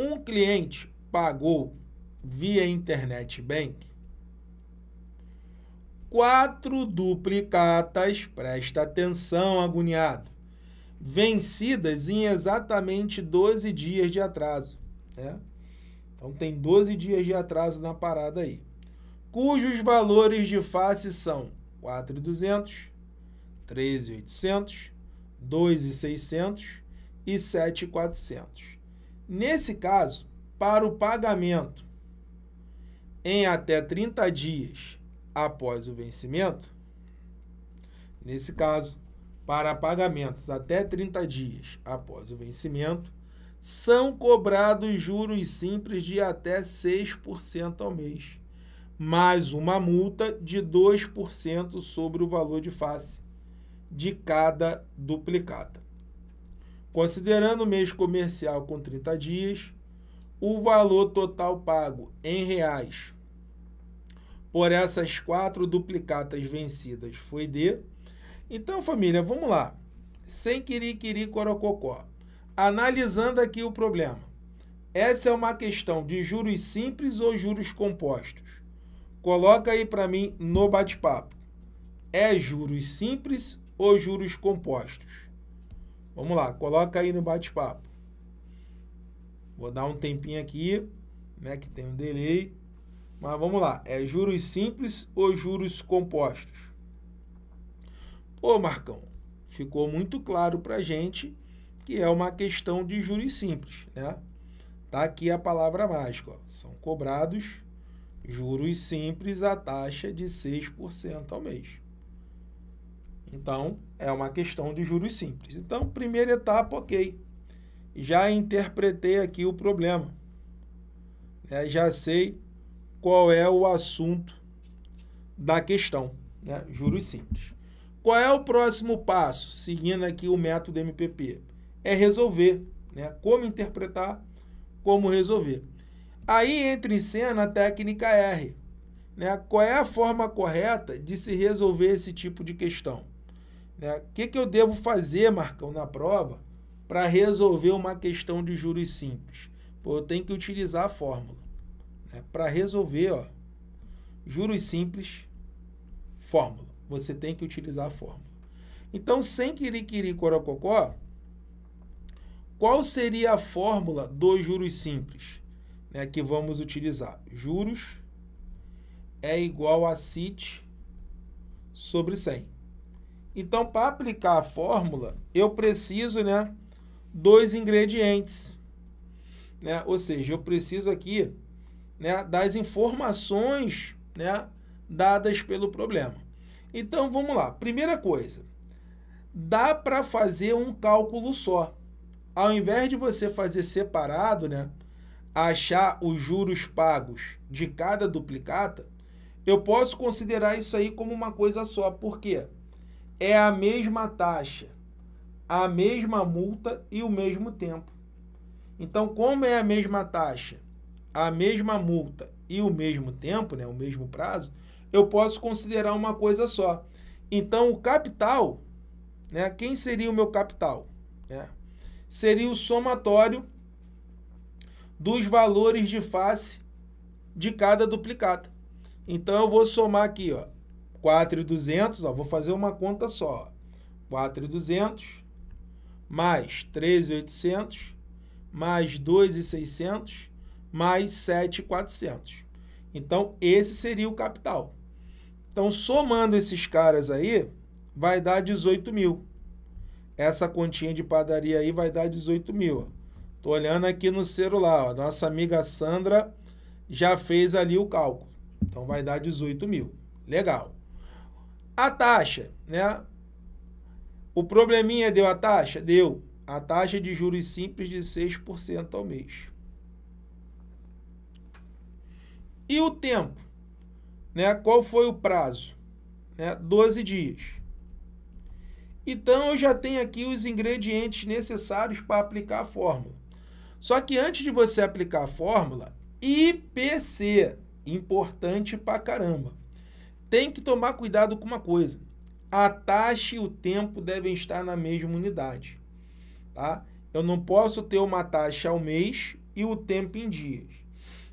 um cliente pagou via internet bank quatro duplicatas, presta atenção, agoniado, vencidas em exatamente 12 dias de atraso. Né? Então tem 12 dias de atraso na parada aí. Cujos valores de face são 4,200, 13,800, 2,600 e 7,400. Nesse caso, para o pagamento em até 30 dias após o vencimento, nesse caso, para pagamentos até 30 dias após o vencimento, são cobrados juros simples de até 6% ao mês, mais uma multa de 2% sobre o valor de face de cada duplicata. Considerando o mês comercial com 30 dias, o valor total pago em reais por essas quatro duplicatas vencidas foi de. Então, família, vamos lá. Sem querer, querer corococó. Analisando aqui o problema. Essa é uma questão de juros simples ou juros compostos? Coloca aí para mim no bate-papo. É juros simples ou juros compostos? Vamos lá, coloca aí no bate-papo. Vou dar um tempinho aqui, né, que tem um delay. Mas vamos lá, é juros simples ou juros compostos? Pô, Marcão, ficou muito claro para gente que é uma questão de juros simples, né? Tá aqui a palavra mágica, ó. são cobrados juros simples a taxa de 6% ao mês. Então, é uma questão de juros simples. Então, primeira etapa, ok. Já interpretei aqui o problema. Né? já sei qual é o assunto da questão, né? juros simples. Qual é o próximo passo, seguindo aqui o método MPP? É resolver, né? como interpretar, como resolver. Aí entra em cena a técnica R. Né? Qual é a forma correta de se resolver esse tipo de questão? Né? O que, que eu devo fazer, Marcão, na prova para resolver uma questão de juros simples? Pô, eu tenho que utilizar a fórmula. Né? Para resolver, ó, juros simples, fórmula. Você tem que utilizar a fórmula. Então, sem querer corococó, qual seria a fórmula dos juros simples né, que vamos utilizar? Juros é igual a CIT sobre 100. Então, para aplicar a fórmula, eu preciso, né, dos ingredientes, né? Ou seja, eu preciso aqui, né, das informações, né, dadas pelo problema. Então, vamos lá. Primeira coisa, dá para fazer um cálculo só. Ao invés de você fazer separado, né, achar os juros pagos de cada duplicata, eu posso considerar isso aí como uma coisa só. Por quê? Porque é a mesma taxa, a mesma multa e o mesmo tempo. Então, como é a mesma taxa, a mesma multa e o mesmo tempo, né, o mesmo prazo, eu posso considerar uma coisa só. Então, o capital, né, quem seria o meu capital? Né? Seria o somatório dos valores de face de cada duplicata. Então, eu vou somar aqui, ó, 4,200, vou fazer uma conta só. 4,200 mais 13,800 mais 2,600 mais 7,400. Então, esse seria o capital. Então, somando esses caras aí, vai dar 18 mil. Essa continha de padaria aí vai dar 18 mil. Estou olhando aqui no celular. Ó. Nossa amiga Sandra já fez ali o cálculo. Então, vai dar 18 mil. Legal. A taxa, né? O probleminha deu a taxa? Deu. A taxa de juros simples de 6% ao mês. E o tempo? Né? Qual foi o prazo? Né? 12 dias. Então eu já tenho aqui os ingredientes necessários para aplicar a fórmula. Só que antes de você aplicar a fórmula, IPC, importante pra caramba tem que tomar cuidado com uma coisa. A taxa e o tempo devem estar na mesma unidade. Tá? Eu não posso ter uma taxa ao mês e o tempo em dias.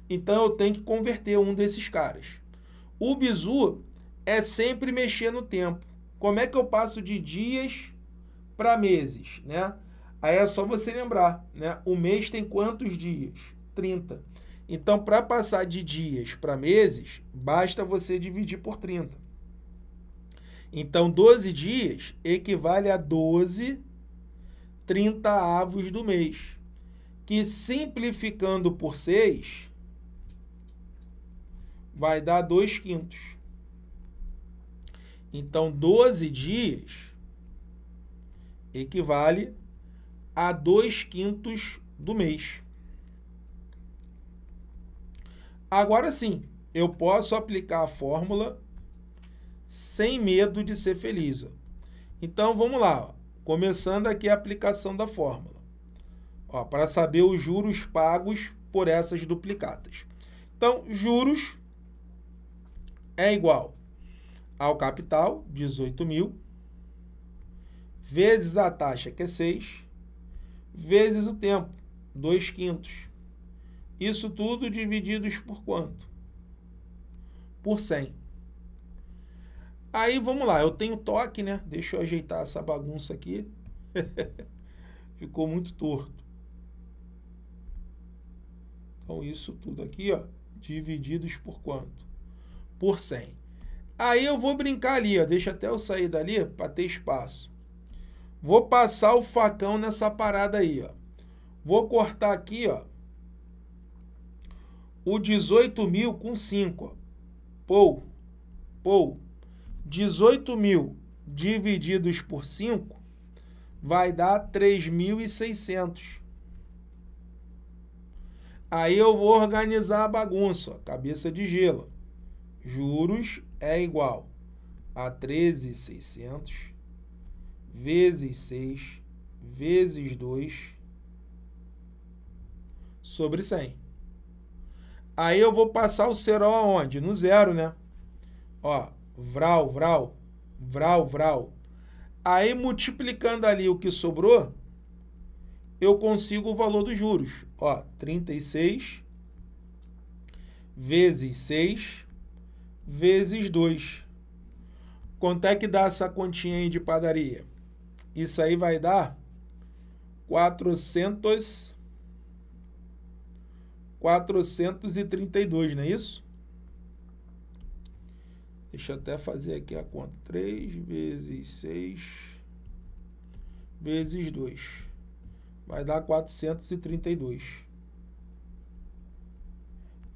Então eu tenho que converter um desses caras. O bizu é sempre mexer no tempo. Como é que eu passo de dias para meses, né? Aí é só você lembrar, né? O mês tem quantos dias? 30. Então, para passar de dias para meses, basta você dividir por 30. Então, 12 dias equivale a 12 30 avos do mês, que simplificando por 6 vai dar 2 quintos. Então, 12 dias equivale a 2 quintos do mês. Agora sim, eu posso aplicar a fórmula sem medo de ser feliz. Ó. Então vamos lá, ó. começando aqui a aplicação da fórmula. para saber os juros pagos por essas duplicatas. Então, juros é igual ao capital, 18 mil, vezes a taxa, que é 6, vezes o tempo, 2 quintos. Isso tudo divididos por quanto? Por 100. Aí vamos lá, eu tenho toque, né? Deixa eu ajeitar essa bagunça aqui. Ficou muito torto. Então isso tudo aqui, ó, divididos por quanto? Por 100. Aí eu vou brincar ali, ó, deixa até eu sair dali para ter espaço. Vou passar o facão nessa parada aí, ó. Vou cortar aqui, ó, o 18 mil com 5. Pou. Pou. 18 mil divididos por 5 vai dar 3.600. Aí eu vou organizar a bagunça. Ó. Cabeça de gelo. Juros é igual a 13,600 vezes 6 vezes 2 sobre 100. Aí eu vou passar o cerol aonde? No zero, né? Ó, vral, vral, vral, vral. Aí multiplicando ali o que sobrou, eu consigo o valor dos juros. Ó, 36 vezes 6 vezes 2. Quanto é que dá essa continha aí de padaria? Isso aí vai dar 400 432, não é isso? Deixa eu até fazer aqui a conta. 3 vezes 6 vezes 2. Vai dar 432.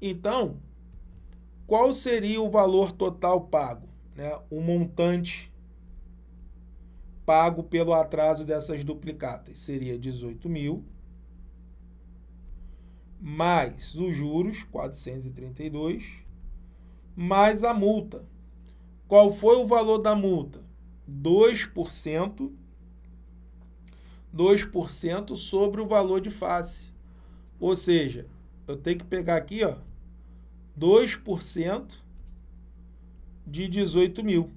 Então, qual seria o valor total pago? Né? O montante pago pelo atraso dessas duplicatas seria 18 mil mais os juros, 432, mais a multa. Qual foi o valor da multa? 2%, 2% sobre o valor de face. Ou seja, eu tenho que pegar aqui, ó, 2% de 18 mil.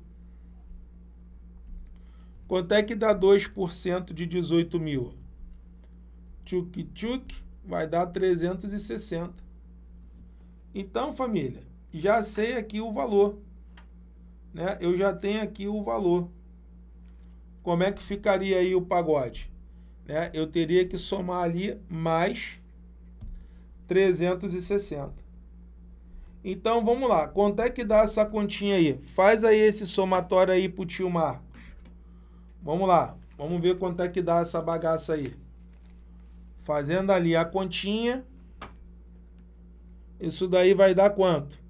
Quanto é que dá 2% de 18 mil? Tchuk, tchuk vai dar 360. Então, família, já sei aqui o valor. Né? Eu já tenho aqui o valor. Como é que ficaria aí o pagode? Né? Eu teria que somar ali mais 360. Então, vamos lá. Quanto é que dá essa continha aí? Faz aí esse somatório aí o tio Marcos. Vamos lá. Vamos ver quanto é que dá essa bagaça aí. Fazendo ali a continha, isso daí vai dar quanto?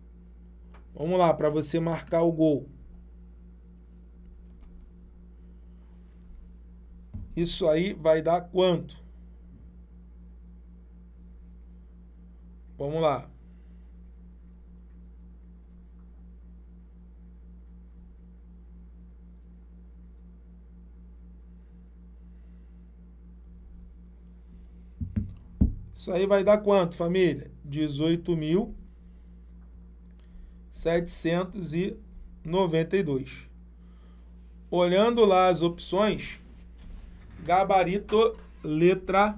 Vamos lá, para você marcar o gol. Isso aí vai dar quanto? Vamos lá. Isso aí vai dar quanto, família? 18.792. Olhando lá as opções, gabarito letra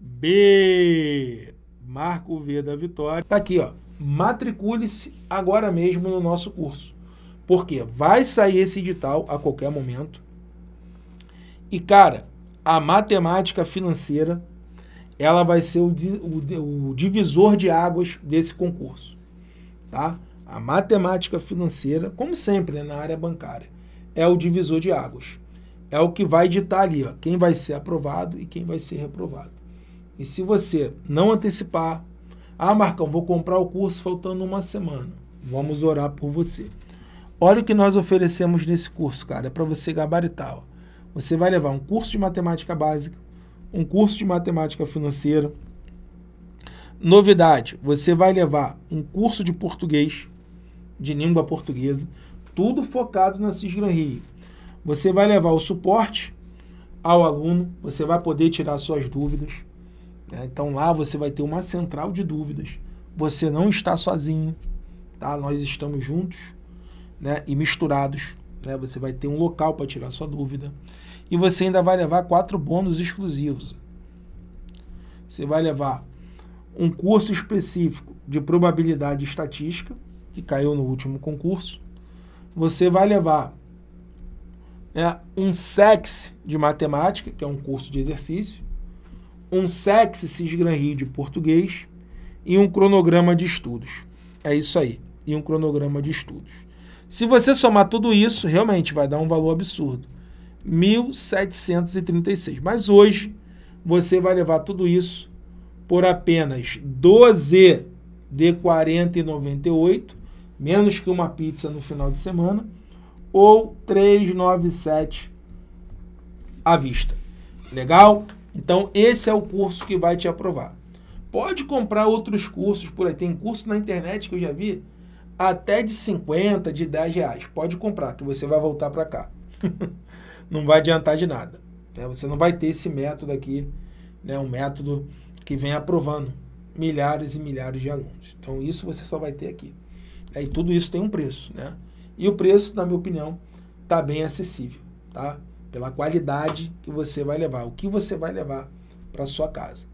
B. Marco V da vitória. Tá aqui, ó. Matricule-se agora mesmo no nosso curso. Porque vai sair esse edital a qualquer momento. E, cara, a matemática financeira ela vai ser o, o, o divisor de águas desse concurso. Tá? A matemática financeira, como sempre né, na área bancária, é o divisor de águas. É o que vai ditar ali ó, quem vai ser aprovado e quem vai ser reprovado. E se você não antecipar, ah, Marcão, vou comprar o curso faltando uma semana. Vamos orar por você. Olha o que nós oferecemos nesse curso, cara. É para você gabaritar. Ó. Você vai levar um curso de matemática básica, um curso de matemática financeira. Novidade, você vai levar um curso de português, de língua portuguesa, tudo focado na Cisgran Rio. Você vai levar o suporte ao aluno, você vai poder tirar suas dúvidas. Né? Então lá você vai ter uma central de dúvidas. Você não está sozinho, tá? Nós estamos juntos né? e misturados. Né? Você vai ter um local para tirar sua dúvida e você ainda vai levar quatro bônus exclusivos. Você vai levar um curso específico de probabilidade estatística, que caiu no último concurso. Você vai levar né, um SEX de matemática, que é um curso de exercício, um SEX Cisgranri de português e um cronograma de estudos. É isso aí, e um cronograma de estudos. Se você somar tudo isso, realmente vai dar um valor absurdo. 1.736. Mas hoje você vai levar tudo isso por apenas 12 de 40,98, menos que uma pizza no final de semana, ou 397 à vista. Legal? Então esse é o curso que vai te aprovar. Pode comprar outros cursos por aí. Tem curso na internet que eu já vi até de 50, de 10 reais. Pode comprar, que você vai voltar para cá. não vai adiantar de nada. Né? Você não vai ter esse método aqui, né? um método que vem aprovando milhares e milhares de alunos. Então, isso você só vai ter aqui. Né? E tudo isso tem um preço. Né? E o preço, na minha opinião, está bem acessível. Tá? Pela qualidade que você vai levar, o que você vai levar para sua casa.